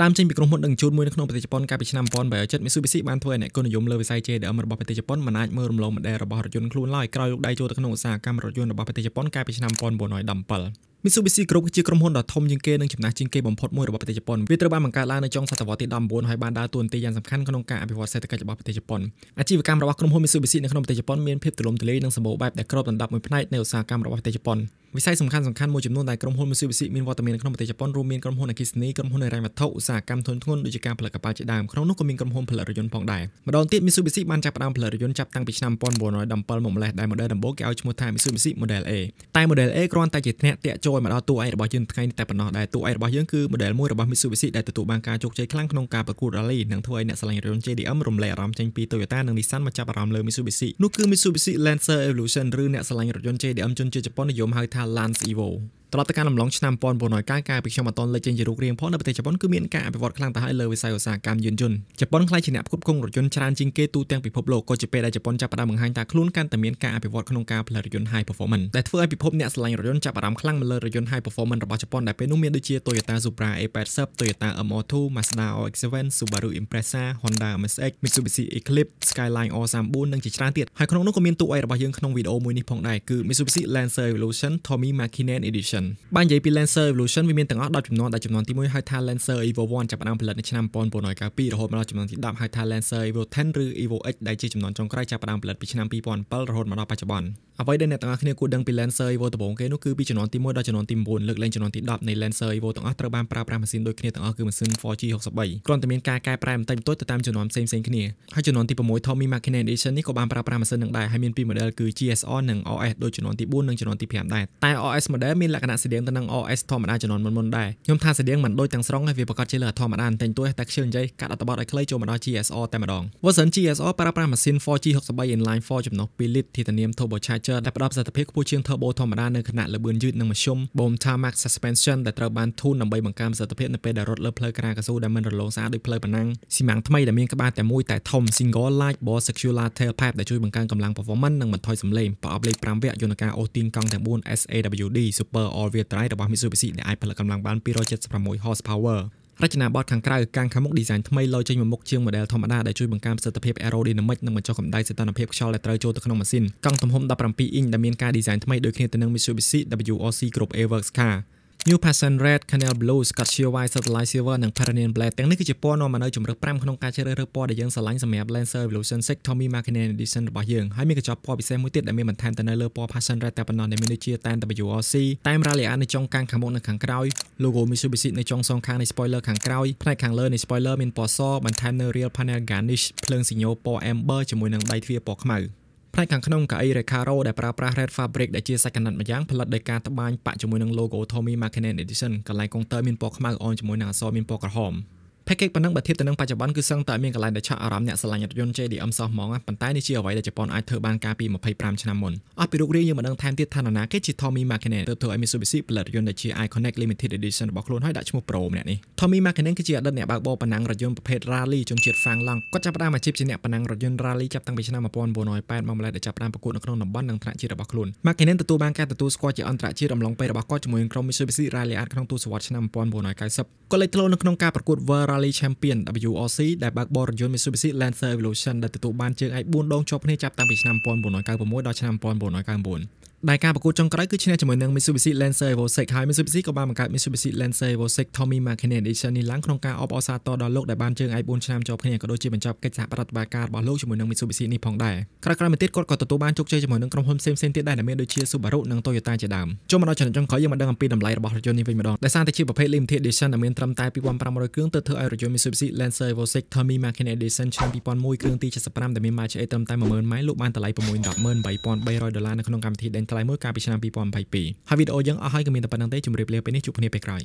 ផ្ដើមចេញពីក្រុមហ៊ុនដឹកជញ្ជូនមួយនៅក្នុងប្រទេសជប៉ុនកាលពីឆ្នាំ1970 Mitsubishi បានធ្វើឲ្យអ្នកគណនិយមលើវិស័យ JDM របស់ប្រទេសជប៉ុនមិនអាចមើលរំលងម៉ូដែលរបស់រថយន្តខ្លួនឡើយក្រោយលោកដៃចូលទៅក្នុងឧស្សាហកម្មរថយន្តរបស់ប្រទេសជប៉ុនកាលពីឆ្នាំ1917 Mitsubishi Group ជាក្រុមហ៊ុនដ៏ធំជាងគេនិងចំណាស់ជាងគេបំផុតមួយរបស់ប្រទេសជប៉ុនវាត្រូវបានបង្កើតឡើងនៅចុងសតវត្សទី19ហើយបានដើរតួនាទីយ៉ាងសំខាន់ក្នុងការអភិវឌ្ឍសេដ្ឋកិច្ចរបស់ប្រទេសជប៉ុនអាជីវកម្មរបស់ក្រុមហ៊ុន Mitsubishi នៅក្នុងប្រទេសជប៉ុនមានភាពទូលំទូលាយនិងសម្បូរបែបដែលគ្របដណ្ដប់មួយផ្នែកនៃឧស្សាហកម្មរបស់ប្រទេសជប៉ុនវិស័យសំខាន់សំខាន់មួយចំនួនដែលក្រុមហ៊ុន Mitsubishi មានវត្តមាននៅក្នុងប្រទេសជប៉ុនរួមមានក្រុមហ៊ុនអគិសនីក្រុមហ៊ុនរ៉ែវត្ថុឧស្សាហកម្មធនធ្ងន់ដូចជាការផលិតកប៉ាល់ជាដើមក្នុងនោះក៏មានក្រុមហ៊ុនផលិតរថយន្តផងដែរម្ដងទៀត Mitsubishi បានចាប់ផ្ដើមផលិតរថយន្តចាប់តាំងពីឆ្នាំ1917មកម្លេះដែល model ដំបូងគេឲ្យឈ្មោះថា Mitsubishi Model A តែ Model A គ្រាន់តែជាធ្នាក់តាក់ចូលឲ្យមកដល់តួឯករបស់យើងថ្ងៃនេះតែប៉ុណ្ណោះដែរតួឯករបស់យើងគឺ model មួយរបស់ Mitsubishi ដែលទទួលបានការជោគជ័យខ្លាំងក្នុងការប្រកួត Rally និងធ្វើឲ្យអ្នកឆ្លងរថយន្ត JDM រំលែកអារម្មណ៍ចេញពី Toyota និង Nissan មកចាប់អារម្មណ៍លើ Mitsubishi នោះគឺ Mitsubishi Lancer Evolution ឬអ្នកឆ្លងរថយន្ត JDM ជនជាតិជប៉ុននិយមហៅថា Lance Evo ត្រឡប់ទៅការលំឡងឆ្នាំ1990កាលពីខ្ញុំអត់ទាន់លេចចេញជារូបរាងផងនៅប្រទេសជប៉ុនគឺមានការអភិវឌ្ឍខ្លាំងទៅហើយលើវិស័យឧស្សាហកម្មយានយន្តជប៉ុនខ្លាចជាអ្នកផ្គត់ផ្គង់រថយន្តច្រើនជាងគេទូទាំងពិភពលោកក៏ជាពេលដែលជប៉ុនចាប់ផ្ដើមបង្ហាញថាខ្លួនកាន់តែមានការអភិវឌ្ឍក្នុងការផលិតរថយន្ត high performance ដែលធ្វើឲ្យពិភពអ្នកស្រឡាញ់រថយន្តចាប់អារម្មណ៍ខ្លាំងមកលើរថយន្ត high performance របស់ជប៉ុនដែលពេលនោះមានដូចជា Toyota Supra A80 Toyota MR2 Mazda RX-7 Subaru Impreza Honda MSX Mitsubishi Eclipse Skyline R39 និងជាច្រើនទៀតហើយក្នុងនោះក៏មានទូអីរបស់យើងក្នុងវីដេអូមួយនេះផងដែរគឺ Mitsubishi Lancer Evolution Tommy Makinen Edition Evolution បាននិយាយពី Lancer Evolution វាមានទាំងអស់10ចំនួនដែលចំនួនទី1ហៅថា Lancer Evo 1ចាប់ផ្ដើមផលិតនៅឆ្នាំ1992រហូតមកដល់ចំនួនទី10ហៅថា Lancer Evo 10ឬ Evo X ដែលជាចំនួនចុងក្រោយចាប់ផ្ដើមផលិតពីឆ្នាំ2007រហូតមកដល់បច្ចុប្បន្នអ្វីដែលអ្នកទាំងអស់គ្នាគួរដឹងពី Lancer Evo ដំបូងគេនោះគឺពីចំនួនទី1ដល់ចំនួនទី9លើកលែងចំនួនទី10នៃ Lancer Evo ទាំងអស់ត្រូវបានប្រើប្រាស់ម៉ាស៊ីនដូចគ្នាទាំងអស់គឺម៉ាស៊ីន 4G63 គ្រាន់តែមានការកែប្រែបន្តិចបន្តួចទៅតាមចំនួនផ្សេងៗគ្នាហើយចំនួនទី6 Tommy Makinen Edition នេះក៏បានប្រើប្រាស់ម៉ាស៊ីននឹងដែរហើយមានពីរ model គឺ GSR និង RS ដូចចំនួនទី4និងចំនួនទី5ដែរតែ RS model មានលក្ខណៈណៈស្តៀងទៅនឹង OS ធម្មតាចំនួនមុនមុនដែរខ្ញុំថាស្តៀងមិនដូចទាំងស្រុងទេវាប្រកាសជាលើធម្មតាតែទួយតែខ្ជិលនិយាយកាត់អត្ថបទឲ្យខ្លីចូលមកដល់ GSR តែម្ដង version GSR ប្រើប្រាស់ម៉ាស៊ីន 4G63 inline 4ចំណុះ2លីត្រ Titanium turbocharger ដែលផ្ដល់ប្រសិទ្ធភាពខ្ពស់ជាង turbo ធម្មតានៅខណៈល្បឿនយឺតនិងមធ្យម Bohm Tarmac suspension ដែលត្រូវបានធូនដើម្បីបង្កើនប្រសិទ្ធភាពនៅពេលដែលរត់លើផ្លូវក្រាលកៅស៊ូដែលមិនរលោងស្អាតដោយផ្លូវប៉ាណាំងស៊ីម៉ាំងថ្មីដែលមានក្បាលតែមួយតែធំ single large bore circular tail pipe ដែលជួយបង្កើនកម្លាំង performance និងបន្ថយសម្លេងប្រអប់លេខ5វគ្គយន្តការអូសទាញកង់ទាំង4 SAWD Super all-wheel drive របស់ Mitsubishi ដែលអាចផលិតកម្លាំងបាន276 horsepower រចនាបថខាងក្រៅកាំងខាងមុខ design ថ្មីលយចេញមកមុខជាង model ធម្មតាដែលជួយបង្កើនប្រសិទ្ធភាព aerodynamic និងបញ្ចុះកម្ដៅសីតុណ្ហភាពខ្យល់ដែលត្រូវចូលទៅក្នុងម៉ាស៊ីនកង់ទំហំ17អ៊ីងដែលមានការ design ថ្មីដូចគ្នាទៅនឹង Mitsubishi WRC Group A Works Car New Passion Red, Canal Blue, Scotch White, Satellite Silver និង Paranel Black ទាំងនេះគឺជាពណ៌នាំមកនៅជម្រើស5ក្នុងការជ្រើសរើសពណ៌ដែលយើងស្រឡាញ់សម្រាប់ Lancer Evolution 6 Tommy Marketing Edition របស់យើងហើយមានកញ្ចប់ពណ៌ពិសេសមួយទៀតដែលមានបន្ថែមទៅនៅលើពណ៌ Passion Red តែប៉ុណ្ណោះដែលមានដូចជាតែន WRC តែម Rally នៅចុងកាំងខាងមុខនិងខាងក្រោយ logo Mitsubishi នៅចុងសងខាងនៃ spoiler ខាងក្រោយផ្នែកខាងលើនៃ spoiler មានពណ៌សបន្ថែមនៅ real panel garnish ភ្លើងសញ្ញោពណ៌ amber ជាមួយនឹងដៃទ្វារពណ៌ខ្មៅផ្នែកខាងក្នុងកៅអី Recaro ដែលប្រើប្រាស់ Red Fabric ដែលជាសាច់កណាត់ម្យ៉ាងផលិតដោយការត្បាញប៉ាក់ជាមួយនឹង logo Tommy Makinen Edition កន្លែងកុងទ័រមានពណ៌ខ្មៅអនជាមួយនឹងអក្សរមានពណ៌ក្រហម។ package ប៉ុណ្ណឹងបើធៀបទៅនឹងបច្ចុប្បន្នគឺសឹងតែមានកន្លែងដែលឆក់អារម្មណ៍អ្នកស្រឡាញ់រថយន្ត JDM សោះហ្មងប៉ុន្តែនេះជាអ្វីដែលជប៉ុនអាចធ្វើបានកាលពី25ឆ្នាំមុនអស់ពីរុករាយយើងមិនដឹងថែមទៀតថានរណាគេជា Tommy Makinen ទៅធ្វើឲ្យ Mitsubishi ផលិតរថយន្តដែលជា Iconic Limited Edition របស់ខ្លួនហើយដាក់ឈ្មោះ Pro ម្នាក់នេះ Tommy Makinen គឺជាអតីតអ្នកបើកបរប៉ណ្ណាំងរថយន្តប្រភេទ Rally ជនជាតិ Phang Lang គាត់ចាប់ផ្ដើមអាជីពជាអ្នកប៉ណ្ណាំងរថយន្ត Rally ចាប់តាំងពីឆ្នាំ1908មកម្លេះដែលចាប់ផ្ដើមប្រកួតនៅក្នុងតំបន់និងថ្នាក់ជាតិរបស់ខ្លួន Makinen ទទួលបានការទទួលស្គាល់ជាអន្តរជាតិរំឡុងពេលរបស់គាត់ជាមួយនឹងក្រុម Mitsubishi Rally Art ក្នុងទសវត្សរ៍ឆ្នាំ1990គាត់លេចធ្លោនៅក្នុងការប្រកួត World Rally Champion WRC ដែលបើកបរយន្ត Mitsubishi Lancer Evolution ដែលទទួលបានជើងឯក4ដងជាប់គ្នាចាប់តាំងពីឆ្នាំ1996ដល់ឆ្នាំ1999ដែលការប្រកួតចុងក្រោយគឺឈ្នះជាមួយនឹង Mitsubishi Lancer Evo 6ហើយ Mitsubishi ក៏បានបង្កើត Mitsubishi Lancer Evo 6 Tommy Makine Edition នេះឡើងក្នុងការអបអរសាទរដល់លោកដែលបានជើងឯក4ឆ្នាំជាប់គ្នាក៏ដូចជាបញ្ចប់កិច្ចសហប្រតិបត្តិការរបស់លោកជាមួយនឹង Mitsubishi នេះផងដែរក្រោយៗមកទៀតគាត់ក៏ទទួលបានជោគជ័យជាមួយនឹងក្រុមហ៊ុនផ្សេងៗទៀតដែរដែលមានដូចជា Subaru និង Toyota ជាដើមចូលមកដល់ចំណុចចុងក្រោយយើងមកដឹងអំពីតម្លៃរបស់រថយន្តនេះវិញម្ដងដោយសារតែជាប្រភេទ Limited Edition ដែលមានត្រឹមតែ2500គ្រឿងទៅធ្វើឲ្យរថយន្ត Mitsubishi Lancer Evo 6 Tommy Makine Edition ឆ្នាំ2001គ្រឿងទី75ដែលមាន mileage ត្រឹមតែ10000ម៉ៃលក់បានតម្លៃ618,300ដុល្លារនៅក្នុងកម្មវិធី Dent ថ្លៃមួយកាលពីឆ្នាំ2022ហើយវីដេអូយើងអស់ហើយក៏មានតែប៉ុណ្្នឹងទេជម្រាបលាពេលនេះជួបគ្នាពេលក្រោយ